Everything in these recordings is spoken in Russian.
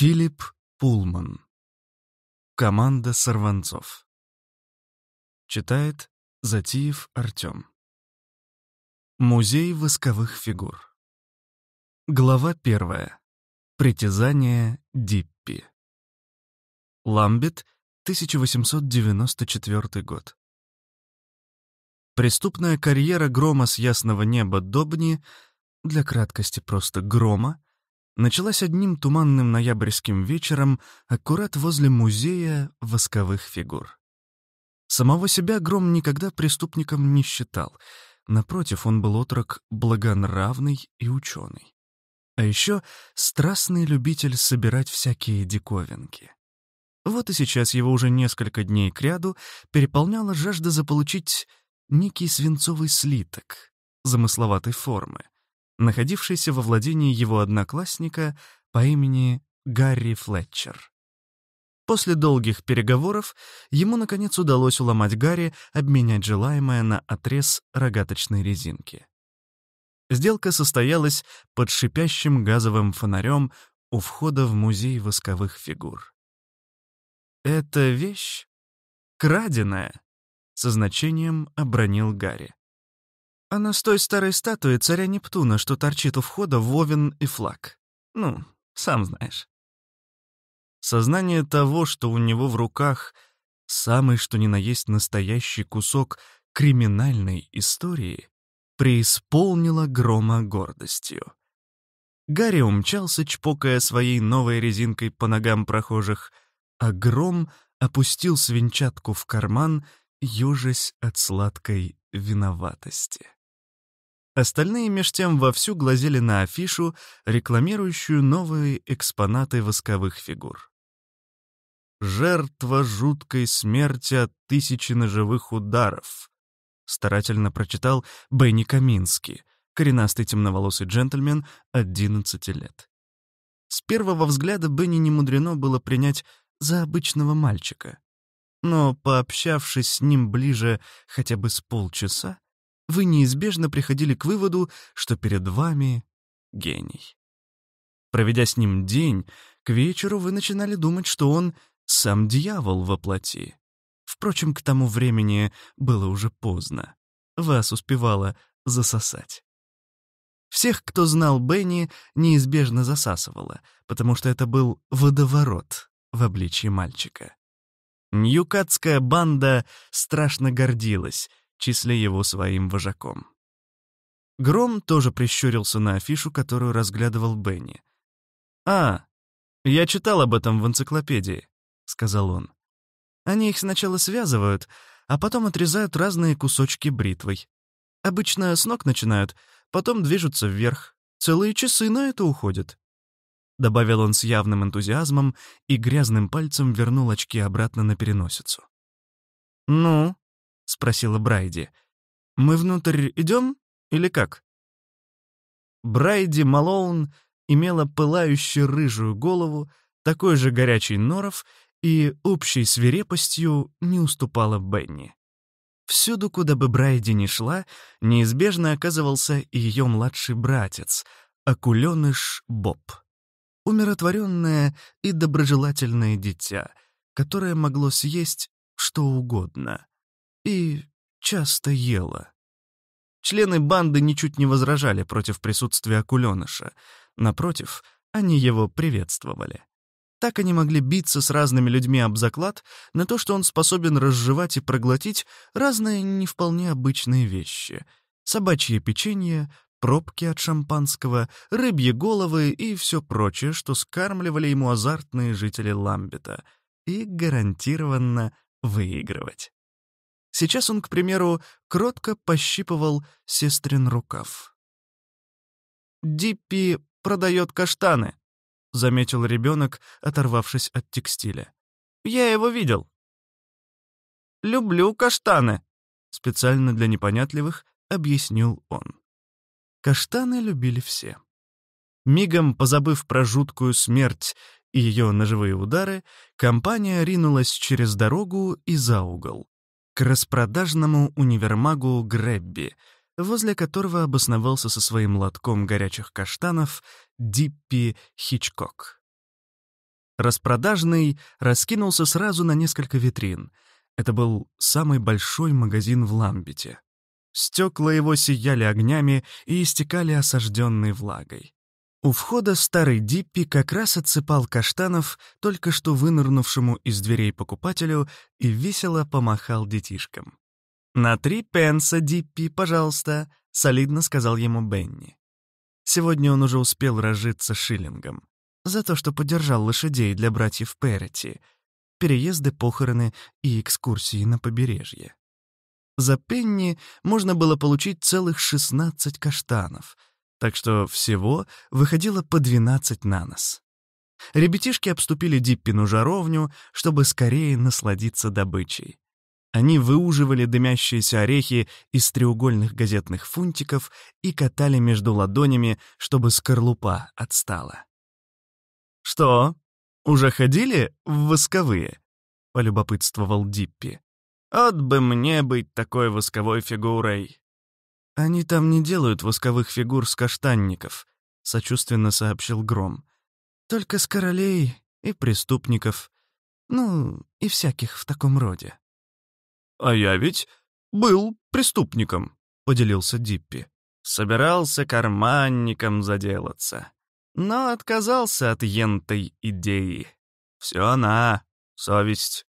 Филипп Пулман. Команда сорванцов. Читает Затиев Артем. Музей восковых фигур. Глава первая. Притязание Диппи. Ламбет, 1894 год. Преступная карьера Грома с ясного неба Добни, для краткости просто Грома, началась одним туманным ноябрьским вечером аккурат возле музея восковых фигур. Самого себя Гром никогда преступником не считал. Напротив, он был отрок благонравный и ученый. А еще страстный любитель собирать всякие диковинки. Вот и сейчас его уже несколько дней кряду переполняла жажда заполучить некий свинцовый слиток замысловатой формы — находившийся во владении его одноклассника по имени Гарри Флетчер. После долгих переговоров ему, наконец, удалось уломать Гарри обменять желаемое на отрез рогаточной резинки. Сделка состоялась под шипящим газовым фонарем у входа в музей восковых фигур. «Эта вещь краденая», — со значением обронил Гарри. Она с той старой статуи царя Нептуна, что торчит у входа в и флаг. Ну, сам знаешь. Сознание того, что у него в руках самый что ни на есть настоящий кусок криминальной истории, преисполнило грома гордостью. Гарри умчался, чпокая своей новой резинкой по ногам прохожих, а гром опустил свинчатку в карман, южась от сладкой виноватости. Остальные меж тем вовсю глазели на афишу, рекламирующую новые экспонаты восковых фигур. «Жертва жуткой смерти от тысячи ножевых ударов», — старательно прочитал Бенни Каминский, коренастый темноволосый джентльмен 11 лет. С первого взгляда Бенни не мудрено было принять за обычного мальчика. Но, пообщавшись с ним ближе хотя бы с полчаса, вы неизбежно приходили к выводу, что перед вами гений. Проведя с ним день, к вечеру вы начинали думать, что он сам дьявол во плоти. Впрочем, к тому времени было уже поздно. Вас успевало засосать. Всех, кто знал Бенни, неизбежно засасывало, потому что это был водоворот в обличии мальчика. Ньюкатская банда страшно гордилась числя его своим вожаком. Гром тоже прищурился на афишу, которую разглядывал Бенни. «А, я читал об этом в энциклопедии», — сказал он. «Они их сначала связывают, а потом отрезают разные кусочки бритвой. Обычно с ног начинают, потом движутся вверх. Целые часы на это уходят». Добавил он с явным энтузиазмом и грязным пальцем вернул очки обратно на переносицу. «Ну?» — спросила Брайди. «Мы внутрь идем или как?» Брайди Малоун имела пылающую рыжую голову, такой же горячий норов и общей свирепостью не уступала Бенни. Всюду, куда бы Брайди ни шла, неизбежно оказывался и ее младший братец, окуленыш Боб. Умиротворенное и доброжелательное дитя, которое могло съесть что угодно — и часто ела. Члены банды ничуть не возражали против присутствия акуленыша. Напротив, они его приветствовали. Так они могли биться с разными людьми об заклад на то, что он способен разжевать и проглотить разные не вполне обычные вещи. Собачье печенье, пробки от шампанского, рыбьи головы и все прочее, что скармливали ему азартные жители Ламбета. И гарантированно выигрывать. Сейчас он, к примеру, кротко пощипывал сестрин рукав. «Диппи продает каштаны», — заметил ребенок, оторвавшись от текстиля. «Я его видел». «Люблю каштаны», — специально для непонятливых объяснил он. Каштаны любили все. Мигом позабыв про жуткую смерть и ее ножевые удары, компания ринулась через дорогу и за угол, к распродажному универмагу Гребби, возле которого обосновался со своим лотком горячих каштанов Диппи Хичкок. Распродажный раскинулся сразу на несколько витрин. Это был самый большой магазин в Ламбете. Стекла его сияли огнями и истекали осажденной влагой. У входа старый Диппи как раз отсыпал каштанов только что вынырнувшему из дверей покупателю и весело помахал детишкам. «На три пенса, Диппи, пожалуйста», — солидно сказал ему Бенни. Сегодня он уже успел разжиться шиллингом за то, что поддержал лошадей для братьев Перети, переезды, похороны и экскурсии на побережье. За пенни можно было получить целых 16 каштанов — так что всего выходило по 12 на нос. Ребятишки обступили Диппину жаровню, чтобы скорее насладиться добычей. Они выуживали дымящиеся орехи из треугольных газетных фунтиков и катали между ладонями, чтобы скорлупа отстала. «Что, уже ходили в восковые?» — полюбопытствовал Диппи. «От бы мне быть такой восковой фигурой!» «Они там не делают восковых фигур с каштанников», — сочувственно сообщил Гром. «Только с королей и преступников, ну, и всяких в таком роде». «А я ведь был преступником», — поделился Диппи. «Собирался карманником заделаться, но отказался от ентой идеи. Все она, совесть».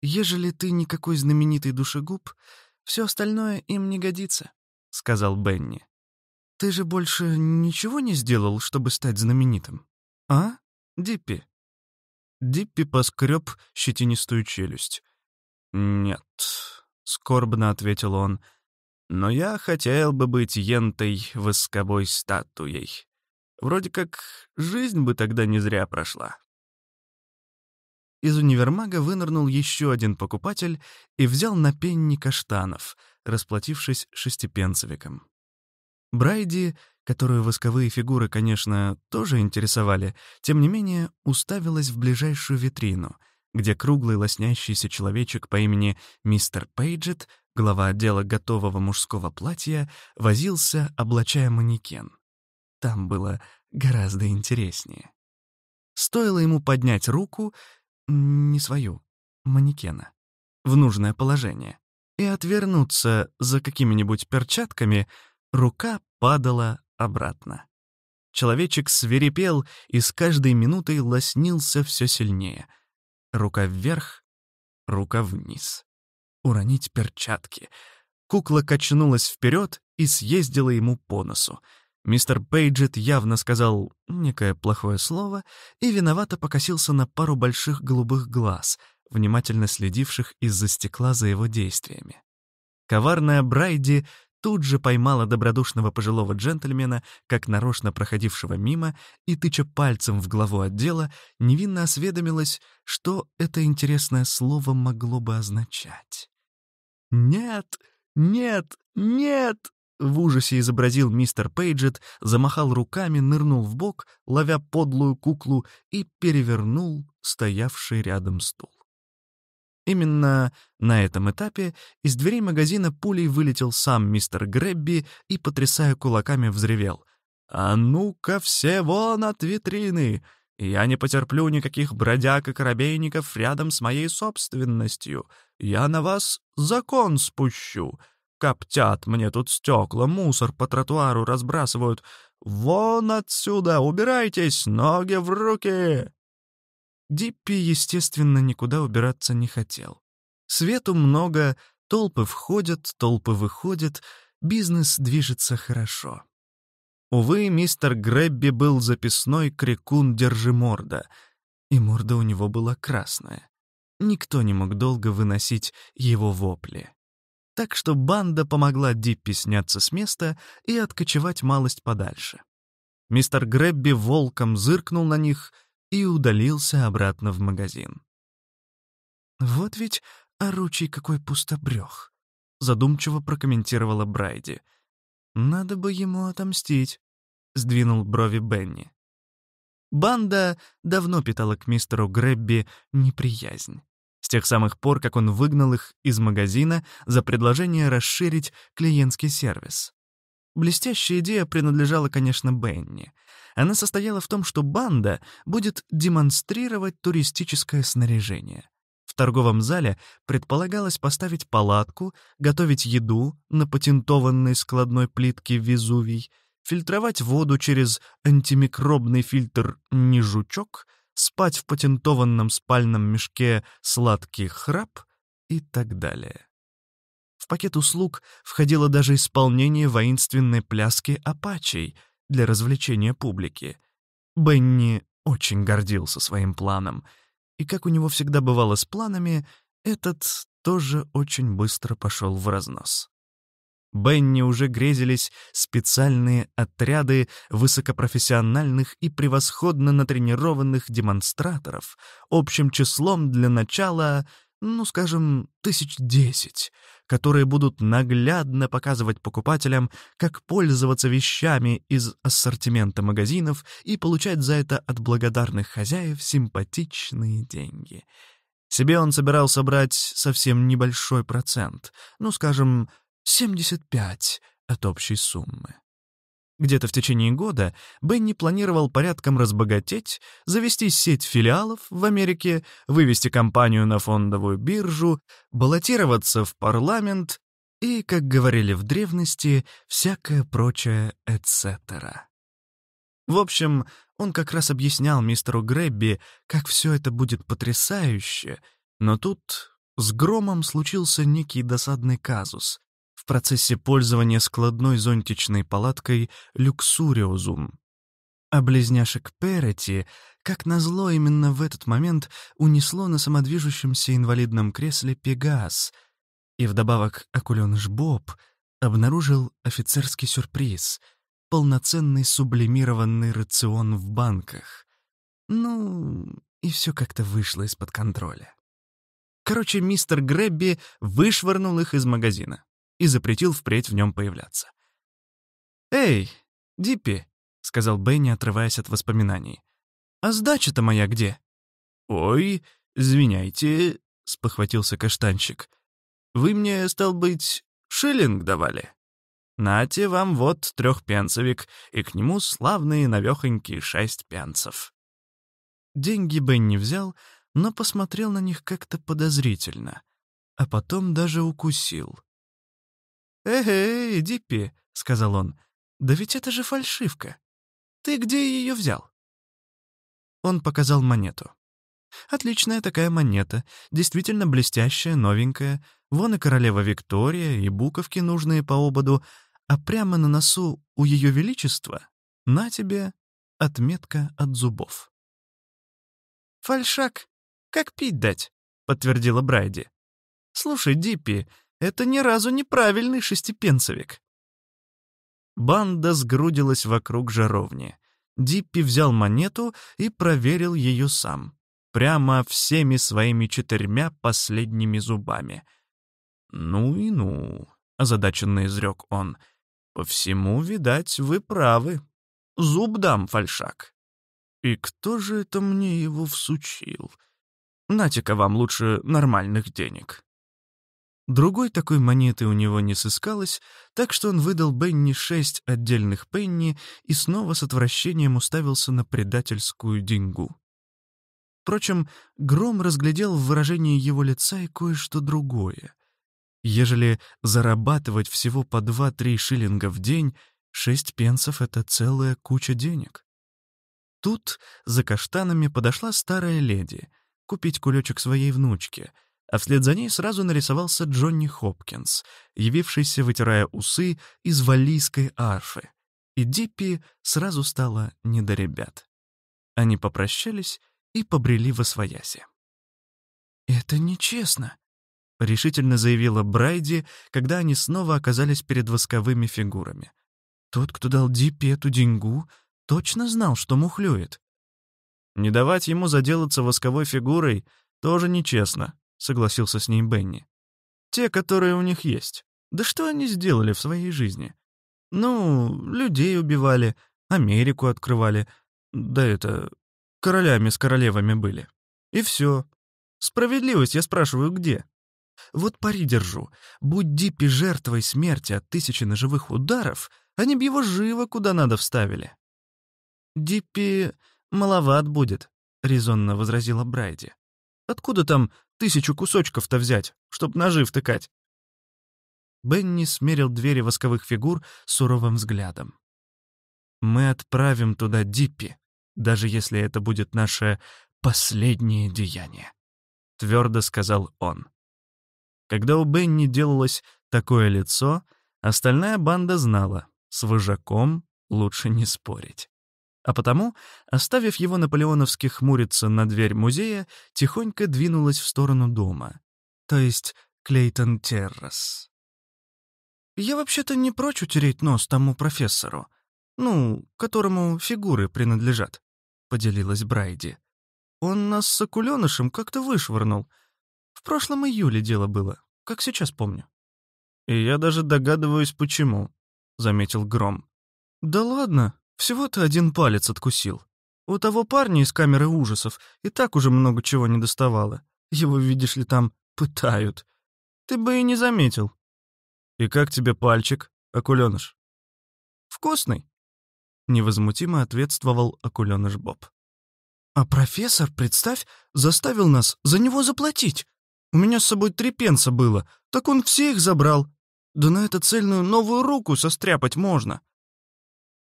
«Ежели ты никакой знаменитый душегуб, все остальное им не годится», — сказал Бенни. «Ты же больше ничего не сделал, чтобы стать знаменитым? А, Диппи?» Диппи поскреб щетинистую челюсть. «Нет», — скорбно ответил он, — «но я хотел бы быть ентой восковой статуей. Вроде как жизнь бы тогда не зря прошла». Из универмага вынырнул еще один покупатель и взял на пенни каштанов, расплатившись шестипенцевиком. Брайди, которую восковые фигуры, конечно, тоже интересовали, тем не менее уставилась в ближайшую витрину, где круглый лоснящийся человечек по имени мистер Пейджет, глава отдела готового мужского платья, возился, облачая манекен. Там было гораздо интереснее. Стоило ему поднять руку, не свою, манекена, в нужное положение, и отвернуться за какими-нибудь перчатками, рука падала обратно. Человечек свирепел и с каждой минутой лоснился все сильнее. Рука вверх, рука вниз. Уронить перчатки. Кукла качнулась вперед и съездила ему по носу — Мистер Пейджет явно сказал некое плохое слово и виновато покосился на пару больших голубых глаз, внимательно следивших из-за стекла за его действиями. Коварная Брайди тут же поймала добродушного пожилого джентльмена, как нарочно проходившего мимо, и, тыча пальцем в главу отдела, невинно осведомилась, что это интересное слово могло бы означать. «Нет, нет, нет!» В ужасе изобразил мистер Пейджет, замахал руками, нырнул в бок, ловя подлую куклу, и перевернул стоявший рядом стул. Именно на этом этапе из дверей магазина пулей вылетел сам мистер Гребби и, потрясая кулаками, взревел. «А ну-ка все вон от витрины! Я не потерплю никаких бродяг и коробейников рядом с моей собственностью. Я на вас закон спущу!» Коптят мне тут стекла, мусор по тротуару разбрасывают. Вон отсюда, убирайтесь, ноги в руки!» Диппи, естественно, никуда убираться не хотел. Свету много, толпы входят, толпы выходят, бизнес движется хорошо. Увы, мистер Гребби был записной крикун держи морда, и морда у него была красная. Никто не мог долго выносить его вопли так что банда помогла Диппи сняться с места и откочевать малость подальше. Мистер Гребби волком зыркнул на них и удалился обратно в магазин. «Вот ведь оручий какой пустобрех», — задумчиво прокомментировала Брайди. «Надо бы ему отомстить», — сдвинул брови Бенни. Банда давно питала к мистеру Гребби неприязнь тех самых пор, как он выгнал их из магазина за предложение расширить клиентский сервис. Блестящая идея принадлежала, конечно, Бенни. Она состояла в том, что банда будет демонстрировать туристическое снаряжение. В торговом зале предполагалось поставить палатку, готовить еду на патентованной складной плитке «Везувий», фильтровать воду через антимикробный фильтр «Нежучок», спать в патентованном спальном мешке сладкий храп и так далее. В пакет услуг входило даже исполнение воинственной пляски апачей для развлечения публики. Бенни очень гордился своим планом, и, как у него всегда бывало с планами, этот тоже очень быстро пошел в разнос. Бенни уже грезились специальные отряды высокопрофессиональных и превосходно натренированных демонстраторов, общим числом для начала, ну, скажем, тысяч десять, которые будут наглядно показывать покупателям, как пользоваться вещами из ассортимента магазинов и получать за это от благодарных хозяев симпатичные деньги. Себе он собирался брать совсем небольшой процент, ну, скажем, 75 от общей суммы. Где-то в течение года Бенни планировал порядком разбогатеть, завести сеть филиалов в Америке, вывести компанию на фондовую биржу, баллотироваться в парламент и, как говорили в древности, всякое прочее, etc. В общем, он как раз объяснял мистеру Гребби, как все это будет потрясающе, но тут с громом случился некий досадный казус, в процессе пользования складной зонтичной палаткой «Люксуриозум». А близняшек Перети, как назло, именно в этот момент унесло на самодвижущемся инвалидном кресле «Пегас», и вдобавок акуленыш Боб обнаружил офицерский сюрприз — полноценный сублимированный рацион в банках. Ну, и все как-то вышло из-под контроля. Короче, мистер Гребби вышвырнул их из магазина и запретил впредь в нем появляться. «Эй, Диппи», — сказал Бенни, отрываясь от воспоминаний, — «а сдача-то моя где?» «Ой, извиняйте», — спохватился каштанчик. «Вы мне, стал быть, шиллинг давали?» «Нате вам вот трехпенсовик, и к нему славные навехонькие шесть пенсов». Деньги Бенни взял, но посмотрел на них как-то подозрительно, а потом даже укусил. «Эй, Диппи», — сказал он, — «да ведь это же фальшивка. Ты где ее взял?» Он показал монету. «Отличная такая монета, действительно блестящая, новенькая. Вон и королева Виктория, и буковки, нужные по ободу, а прямо на носу у Ее Величества на тебе отметка от зубов». «Фальшак, как пить дать?» — подтвердила Брайди. «Слушай, Диппи, это ни разу неправильный шестипенцевик. Банда сгрудилась вокруг жаровни. Диппи взял монету и проверил ее сам. Прямо всеми своими четырьмя последними зубами. «Ну и ну», — озадаченно изрек он. «По всему, видать, вы правы. Зуб дам, фальшак». «И кто же это мне его всучил? Натика вам лучше нормальных денег». Другой такой монеты у него не сыскалось, так что он выдал Бенни шесть отдельных пенни и снова с отвращением уставился на предательскую деньгу. Впрочем, Гром разглядел в выражении его лица и кое-что другое. Ежели зарабатывать всего по два-три шиллинга в день, шесть пенсов — это целая куча денег. Тут за каштанами подошла старая леди купить кулечек своей внучке — а вслед за ней сразу нарисовался Джонни Хопкинс, явившийся, вытирая усы, из валийской арфы, и Диппи сразу стало не до ребят. Они попрощались и побрели во свояси. «Это нечестно», — решительно заявила Брайди, когда они снова оказались перед восковыми фигурами. «Тот, кто дал Диппи эту деньгу, точно знал, что мухлюет». «Не давать ему заделаться восковой фигурой тоже нечестно», согласился с ней Бенни. Те, которые у них есть. Да что они сделали в своей жизни? Ну, людей убивали, Америку открывали. Да это, королями с королевами были. И все. Справедливость, я спрашиваю, где? Вот пари держу. Будь Диппи жертвой смерти от тысячи ножевых ударов, они б его живо куда надо вставили. Диппи маловат будет, — резонно возразила Брайди. Откуда там Тысячу кусочков-то взять, чтоб ножи втыкать. Бенни смерил двери восковых фигур суровым взглядом. «Мы отправим туда Диппи, даже если это будет наше последнее деяние», — твердо сказал он. Когда у Бенни делалось такое лицо, остальная банда знала, с вожаком лучше не спорить. А потому, оставив его наполеоновски хмуриться на дверь музея, тихонько двинулась в сторону дома, то есть Клейтон Террас. «Я вообще-то не прочь утереть нос тому профессору, ну, которому фигуры принадлежат», — поделилась Брайди. «Он нас с окуленышем как-то вышвырнул. В прошлом июле дело было, как сейчас помню». «И я даже догадываюсь, почему», — заметил Гром. «Да ладно», всего-то один палец откусил. У того парня из камеры ужасов и так уже много чего не доставало. Его, видишь ли, там пытают. Ты бы и не заметил. И как тебе пальчик, акуленыш? Вкусный. Невозмутимо ответствовал акуленыш Боб. А профессор, представь, заставил нас за него заплатить. У меня с собой три пенса было, так он все их забрал. Да на это цельную новую руку состряпать можно.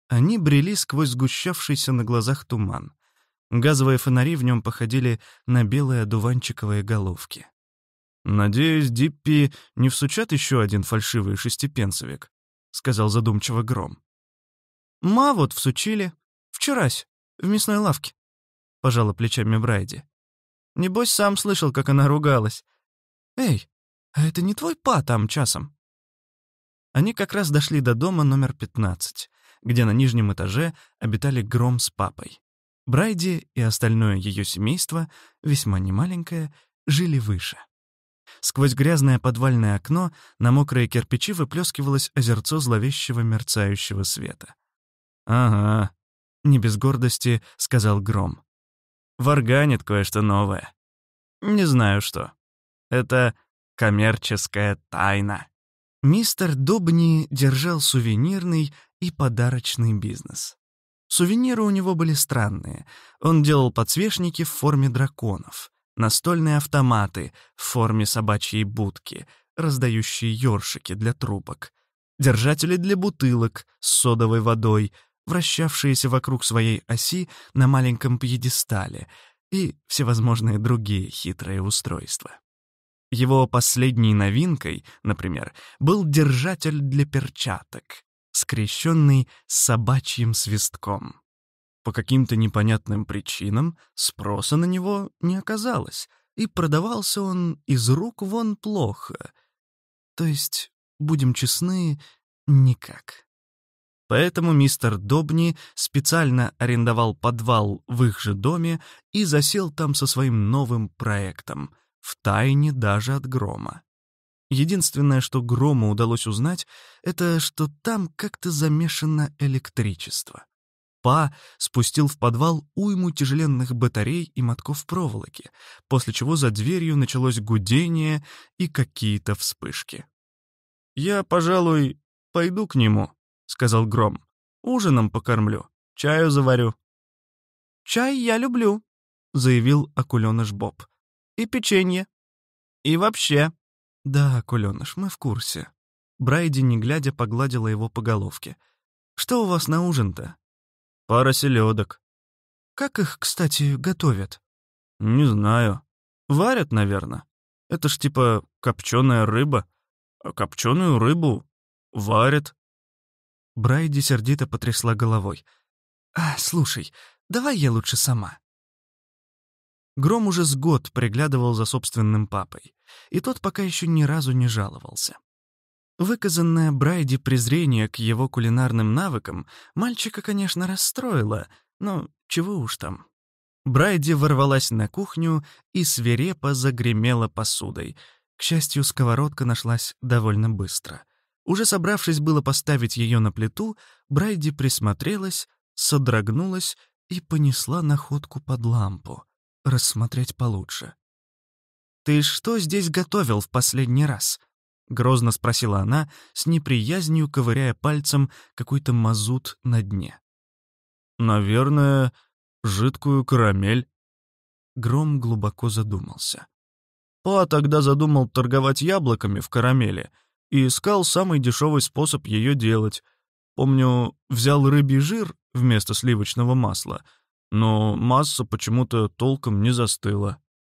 Они брели сквозь сгущавшийся на глазах туман. Газовые фонари в нем походили на белые одуванчиковые головки. «Надеюсь, Диппи не всучат еще один фальшивый шестипенсовик», — сказал задумчиво Гром. «Ма вот всучили. Вчерась, в мясной лавке», — пожала плечами Брайди. «Небось, сам слышал, как она ругалась. Эй, а это не твой па там часом?» Они как раз дошли до дома номер пятнадцать где на нижнем этаже обитали Гром с папой. Брайди и остальное ее семейство, весьма немаленькое, жили выше. Сквозь грязное подвальное окно на мокрые кирпичи выплескивалось озерцо зловещего мерцающего света. «Ага», — не без гордости сказал Гром. «Варганит кое-что новое. Не знаю что. Это коммерческая тайна». Мистер Добни держал сувенирный, и подарочный бизнес. Сувениры у него были странные. Он делал подсвечники в форме драконов, настольные автоматы в форме собачьей будки, раздающие ёршики для трубок, держатели для бутылок с содовой водой, вращавшиеся вокруг своей оси на маленьком пьедестале и всевозможные другие хитрые устройства. Его последней новинкой, например, был держатель для перчаток, скрещенный с собачьим свистком. По каким-то непонятным причинам спроса на него не оказалось, и продавался он из рук вон плохо. То есть, будем честны, никак. Поэтому мистер Добни специально арендовал подвал в их же доме и засел там со своим новым проектом, в тайне даже от грома. Единственное, что Грому удалось узнать, это что там как-то замешано электричество. Па спустил в подвал уйму тяжеленных батарей и мотков проволоки, после чего за дверью началось гудение и какие-то вспышки. «Я, пожалуй, пойду к нему», — сказал Гром. «Ужином покормлю, чаю заварю». «Чай я люблю», — заявил акуленыш Боб. «И печенье. И вообще, «Да, Кулёныш, мы в курсе». Брайди, не глядя, погладила его по головке. «Что у вас на ужин-то?» «Пара селедок. «Как их, кстати, готовят?» «Не знаю. Варят, наверное. Это ж типа копченая рыба. А копченую рыбу варят». Брайди сердито потрясла головой. «А, слушай, давай я лучше сама. Гром уже с год приглядывал за собственным папой, и тот пока еще ни разу не жаловался. Выказанное Брайди презрение к его кулинарным навыкам мальчика, конечно, расстроило, но чего уж там. Брайди ворвалась на кухню и свирепо загремела посудой. К счастью, сковородка нашлась довольно быстро. Уже собравшись было поставить ее на плиту, Брайди присмотрелась, содрогнулась и понесла находку под лампу рассмотреть получше. «Ты что здесь готовил в последний раз?» — грозно спросила она, с неприязнью ковыряя пальцем какой-то мазут на дне. «Наверное, жидкую карамель». Гром глубоко задумался. Па тогда задумал торговать яблоками в карамели и искал самый дешевый способ ее делать. Помню, взял рыбий жир вместо сливочного масла — но масса почему-то толком не застыла.